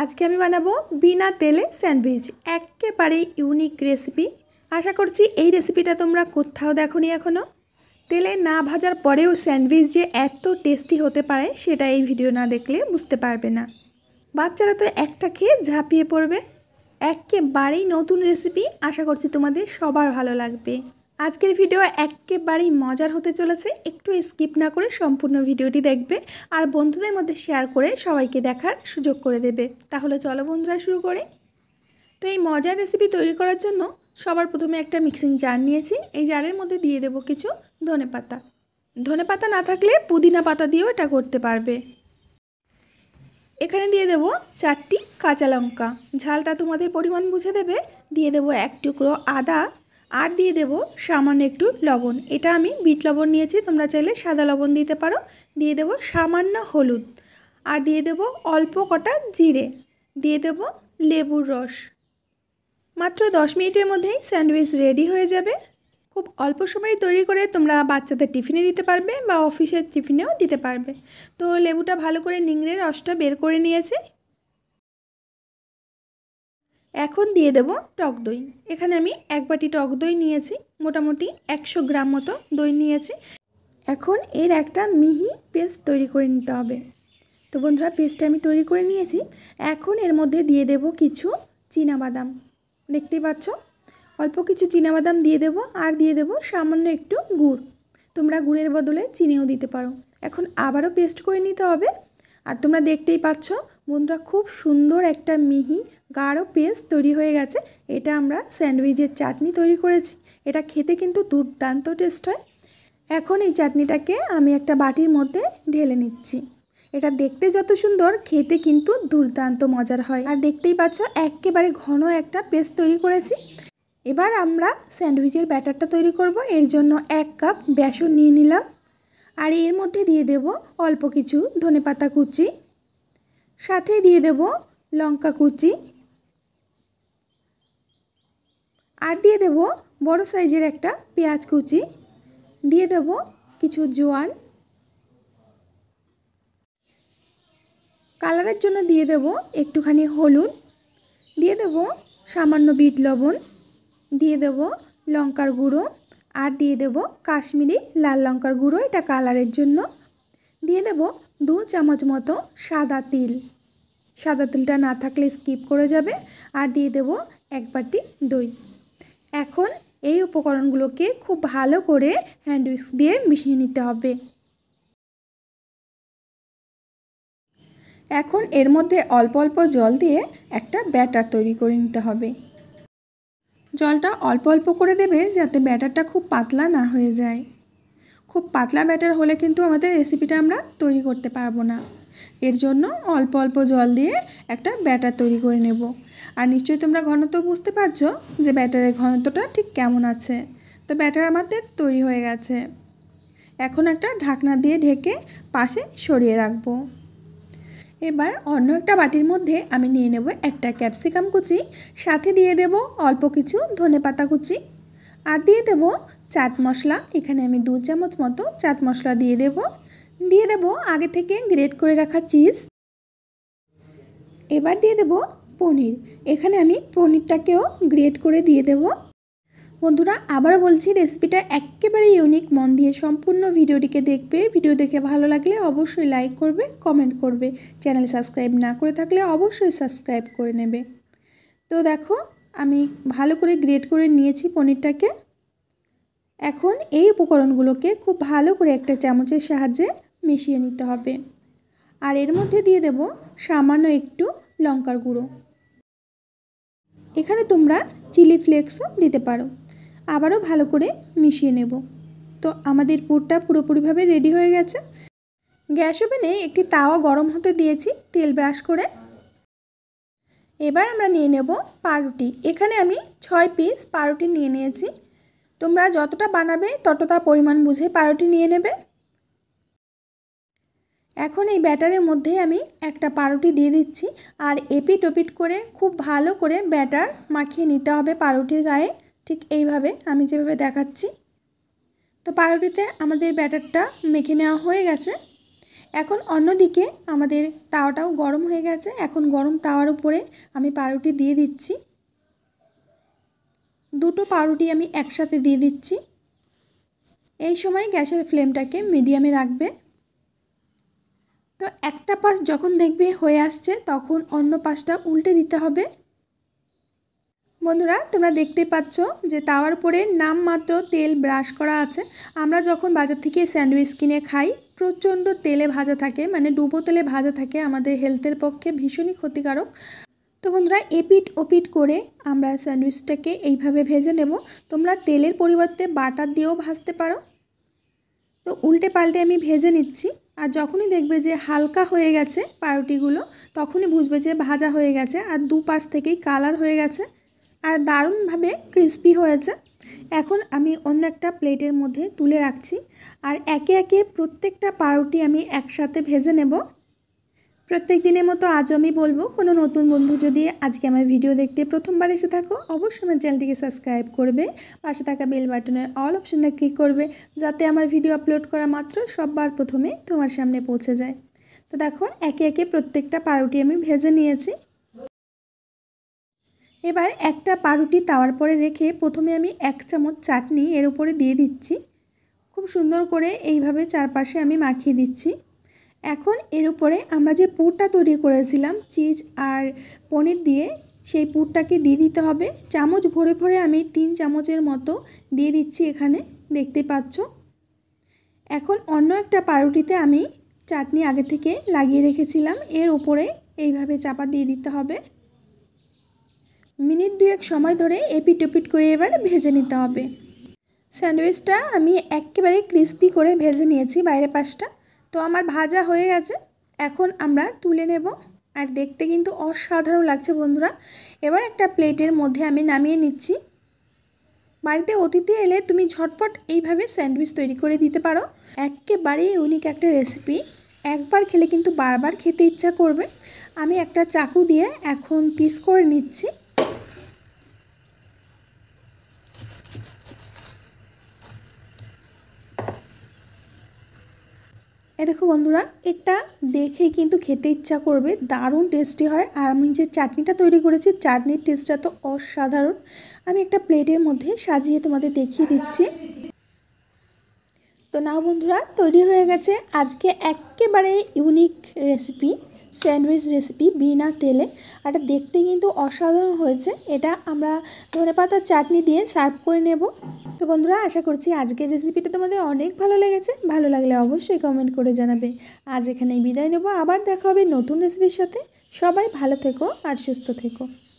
আজকে আমি বানাবো বিনা তেলে স্যান্ডউইচ একেবারে ইউনিক রেসিপি আশা করছি এই রেসিপিটা তোমরা কোথাও নি এখনও তেলে না ভাজার পরেও স্যান্ডউইচ যে এত টেস্টি হতে পারে সেটা এই ভিডিও না দেখলে বুঝতে পারবে না বাচ্চারা তো একটা খেয়ে ঝাঁপিয়ে পড়বে একেবারেই নতুন রেসিপি আশা করছি তোমাদের সবার ভালো লাগবে আজকের ভিডিও একেবারেই মজার হতে চলেছে একটু স্কিপ না করে সম্পূর্ণ ভিডিওটি দেখবে আর বন্ধুদের মধ্যে শেয়ার করে সবাইকে দেখার সুযোগ করে দেবে তাহলে চলো বন্ধুরা শুরু করে তো এই মজার রেসিপি তৈরি করার জন্য সবার প্রথমে একটা মিক্সিং জার নিয়েছি এই জারের মধ্যে দিয়ে দেব কিছু ধনে পাতা ধনে পাতা না থাকলে পুদিনা পাতা দিয়েও এটা করতে পারবে এখানে দিয়ে দেব চারটি কাঁচা লঙ্কা ঝালটা তোমাদের পরিমাণ বুঝে দেবে দিয়ে দেব এক টুকরো আদা আর দিয়ে দেব সামান্য একটু লবণ এটা আমি বিট লবণ নিয়েছি তোমরা চাইলে সাদা লবণ দিতে পারো দিয়ে দেব সামান্য হলুদ আর দিয়ে দেব অল্প কটা জিরে দিয়ে দেব লেবুর রস মাত্র দশ মিনিটের মধ্যেই স্যান্ডউইচ রেডি হয়ে যাবে খুব অল্প সময়ে তৈরি করে তোমরা বাচ্চাদের টিফিনে দিতে পারবে বা অফিসের টিফিনেও দিতে পারবে তো লেবুটা ভালো করে নিংড়ে রসটা বের করে নিয়েছে এখন দিয়ে দেব টক দই এখানে আমি এক বাটি টক দই নিয়েছি মোটামুটি একশো গ্রাম মতো দই নিয়েছি এখন এর একটা মিহি পেস্ট তৈরি করে নিতে হবে তো বন্ধুরা পেস্টটা আমি তৈরি করে নিয়েছি এখন এর মধ্যে দিয়ে দেব কিছু বাদাম দেখতেই পাচ্ছ অল্প কিছু বাদাম দিয়ে দেব আর দিয়ে দেব সামান্য একটু গুড় তোমরা গুড়ের বদলে চিনিও দিতে পারো এখন আবারও পেস্ট করে নিতে হবে আর তোমরা দেখতেই পাচ্ছ বন্ধুরা খুব সুন্দর একটা মিহি গাঢ় পেস্ট তৈরি হয়ে গেছে এটা আমরা স্যান্ডউইচের চাটনি তৈরি করেছি এটা খেতে কিন্তু দুর্দান্ত টেস্ট হয় এখন এই চাটনিটাকে আমি একটা বাটির মধ্যে ঢেলে নিচ্ছি এটা দেখতে যত সুন্দর খেতে কিন্তু দুর্দান্ত মজার হয় আর দেখতেই পাচ্ছ একেবারে ঘন একটা পেস্ট তৈরি করেছি এবার আমরা স্যান্ডউইচের ব্যাটারটা তৈরি করব এর জন্য এক কাপ বেসন নিয়ে নিলাম আর এর মধ্যে দিয়ে দেব অল্প কিছু ধনেপাতা কুচি সাথে দিয়ে দেব লঙ্কা কুচি আর দিয়ে দেব বড় সাইজের একটা পেঁয়াজ কুচি দিয়ে দেব কিছু জোয়ান কালারের জন্য দিয়ে দেব একটুখানি হলুদ দিয়ে দেব সামান্য বিট লবণ দিয়ে দেব লঙ্কার গুঁড়ো আর দিয়ে দেব কাশ্মীরি লাল লঙ্কার গুঁড়ো এটা কালারের জন্য দিয়ে দেব দু চামচ মতো সাদা তিল সাদা তিলটা না থাকলে স্কিপ করে যাবে আর দিয়ে দেব এক বাটি দই এখন এই উপকরণগুলোকে খুব ভালো করে হ্যান্ড উইক্স দিয়ে মিশিয়ে নিতে হবে এখন এর মধ্যে অল্প অল্প জল দিয়ে একটা ব্যাটার তৈরি করে নিতে হবে জলটা অল্প অল্প করে দেবে যাতে ব্যাটারটা খুব পাতলা না হয়ে যায় খুব পাতলা ব্যাটার হলে কিন্তু আমাদের রেসিপিটা আমরা তৈরি করতে পারবো না এর জন্য অল্প অল্প জল দিয়ে একটা ব্যাটার তৈরি করে নেব আর নিশ্চয়ই তোমরা ঘনত্ব বুঝতে পারছো যে ব্যাটারের ঘনত্বটা ঠিক কেমন আছে তো ব্যাটার আমাদের তৈরি হয়ে গেছে এখন একটা ঢাকনা দিয়ে ঢেকে পাশে সরিয়ে রাখবো এবার অন্য একটা বাটির মধ্যে আমি নিয়ে নেব একটা ক্যাপসিকাম কুচি সাথে দিয়ে দেব অল্প কিছু ধনে পাতা কুচি আর দিয়ে দেব চাট মশলা এখানে আমি দু চামচ মতো চাট মশলা দিয়ে দেব দিয়ে দেব আগে থেকে গ্রেট করে রাখা চিজ এবার দিয়ে দেব পনির এখানে আমি পনিরটাকেও গ্রেট করে দিয়ে দেব বন্ধুরা আবার বলছি রেসিপিটা একেবারে ইউনিক মন দিয়ে সম্পূর্ণ ভিডিওটিকে দেখবে ভিডিও দেখে ভালো লাগলে অবশ্যই লাইক করবে কমেন্ট করবে চ্যানেল সাবস্ক্রাইব না করে থাকলে অবশ্যই সাবস্ক্রাইব করে নেবে তো দেখো আমি ভালো করে গ্রেট করে নিয়েছি পনিরটাকে এখন এই উপকরণগুলোকে খুব ভালো করে একটা চামচের সাহায্যে মিশিয়ে নিতে হবে আর এর মধ্যে দিয়ে দেব সামান্য একটু লঙ্কার গুঁড়ো এখানে তোমরা চিলি ফ্লেক্সও দিতে পারো আবারও ভালো করে মিশিয়ে নেব তো আমাদের পুরটা পুরোপুরিভাবে রেডি হয়ে গেছে গ্যাস ওভেনে একটি তাওয়া গরম হতে দিয়েছি তেল ব্রাশ করে এবার আমরা নিয়ে নেব পাউরুটি এখানে আমি ছয় পিস পাউরুটি নিয়ে নিয়েছি তোমরা যতটা বানাবে ততটা পরিমাণ বুঝে পাউরুটি নিয়ে নেবে এখন এই ব্যাটারের মধ্যে আমি একটা পাউরুটি দিয়ে দিচ্ছি আর এপি টপিট করে খুব ভালো করে ব্যাটার মাখিয়ে নিতে হবে পাউরুটির গায়ে ঠিক এইভাবে আমি যেভাবে দেখাচ্ছি তো পাউরুটিতে আমাদের ব্যাটারটা মেখে নেওয়া হয়ে গেছে এখন অন্যদিকে আমাদের তাওয়াটাও গরম হয়ে গেছে এখন গরম তাওয়ার উপরে আমি পাউরুটি দিয়ে দিচ্ছি দুটো পাউরুটি আমি একসাথে দিয়ে দিচ্ছি এই সময় গ্যাসের ফ্লেমটাকে মিডিয়ামে রাখবে তো একটা পাশ যখন দেখবে হয়ে আসছে তখন অন্য পাশটা উল্টে দিতে হবে বন্ধুরা তোমরা দেখতে পাচ্ছ যে তাওয়ার পরে নামমাত্র তেল ব্রাশ করা আছে আমরা যখন বাজার থেকে স্যান্ডউইচ কিনে খাই প্রচণ্ড তেলে ভাজা থাকে মানে ডুবো তেলে ভাজা থাকে আমাদের হেলথের পক্ষে ভীষণই ক্ষতিকারক তো বন্ধুরা এপিট ওপিট করে আমরা স্যান্ডউইচটাকে এইভাবে ভেজে নেব তোমরা তেলের পরিবর্তে বাটার দিয়েও ভাজতে পারো তো উল্টে পাল্টে আমি ভেজে নিচ্ছি আর যখনই দেখবে যে হালকা হয়ে গেছে পাউরুটিগুলো তখনই বুঝবে যে ভাজা হয়ে গেছে আর দু পাশ থেকেই কালার হয়ে গেছে আর দারুণভাবে ক্রিসপি হয়েছে এখন আমি অন্য একটা প্লেটের মধ্যে তুলে রাখছি আর একে একে প্রত্যেকটা পাউরুটি আমি একসাথে ভেজে নেব প্রত্যেক দিনের মতো আজও আমি বলবো কোনো নতুন বন্ধু যদি আজকে আমার ভিডিও দেখতে প্রথমবার এসে থাকো অবশ্যই আমার চ্যানেলটিকে সাবস্ক্রাইব করবে পাশে থাকা বেল বাটনের অল অপশনটা ক্লিক করবে যাতে আমার ভিডিও আপলোড করা মাত্র সববার প্রথমে তোমার সামনে পৌঁছে যায় তো দেখো একে একে প্রত্যেকটা পাউরুটি আমি ভেজে নিয়েছি এবার একটা পাউরুটি তাওয়ার পরে রেখে প্রথমে আমি এক চামচ চাটনি এর উপরে দিয়ে দিচ্ছি খুব সুন্দর করে এইভাবে চারপাশে আমি মাখিয়ে দিচ্ছি এখন এর উপরে আমরা যে পুরটা তৈরি করেছিলাম চিজ আর পনির দিয়ে সেই পুরটাকে দিয়ে দিতে হবে চামচ ভরে ভরে আমি তিন চামচের মতো দিয়ে দিচ্ছি এখানে দেখতে পাচ্ছ এখন অন্য একটা পাউরুটিতে আমি চাটনি আগে থেকে লাগিয়ে রেখেছিলাম এর উপরে এইভাবে চাপা দিয়ে দিতে হবে মিনিট দুয়েক সময় ধরে এপিট ওপিট করে এবার ভেজে নিতে হবে স্যান্ডউইচটা আমি একেবারে ক্রিস্পি করে ভেজে নিয়েছি বাইরে পাশটা তো আমার ভাজা হয়ে গেছে এখন আমরা তুলে নেব আর দেখতে কিন্তু অসাধারণ লাগছে বন্ধুরা এবার একটা প্লেটের মধ্যে আমি নামিয়ে নিচ্ছি বাড়িতে অতিথি এলে তুমি ঝটপট এইভাবে স্যান্ডউইচ তৈরি করে দিতে পারো একেবারেই ইউনিক একটা রেসিপি একবার খেলে কিন্তু বারবার খেতে ইচ্ছা করবে আমি একটা চাকু দিয়ে এখন পিস করে নিচ্ছি এ দেখো বন্ধুরা এটা দেখে কিন্তু খেতে ইচ্ছা করবে দারুণ টেস্টি হয় আর আমি যে চাটনিটা তৈরি করেছি চাটনির টেস্টটা তো অসাধারণ আমি একটা প্লেটের মধ্যে সাজিয়ে তোমাদের দেখিয়ে দিচ্ছি তো নাও বন্ধুরা তৈরি হয়ে গেছে আজকে একেবারে ইউনিক রেসিপি স্যান্ডউইচ রেসিপি বিনা তেলে আর এটা দেখতে কিন্তু অসাধারণ হয়েছে এটা আমরা ধনে পাতার চাটনি দিয়ে সার্ভ করে নেব তো বন্ধুরা আশা করছি আজকের রেসিপিটা তোমাদের অনেক ভালো লেগেছে ভালো লাগলে অবশ্যই কমেন্ট করে জানাবে আজ এখানেই বিদায় নেব আবার দেখা হবে নতুন রেসিপির সাথে সবাই ভালো থেকো আর সুস্থ থেকো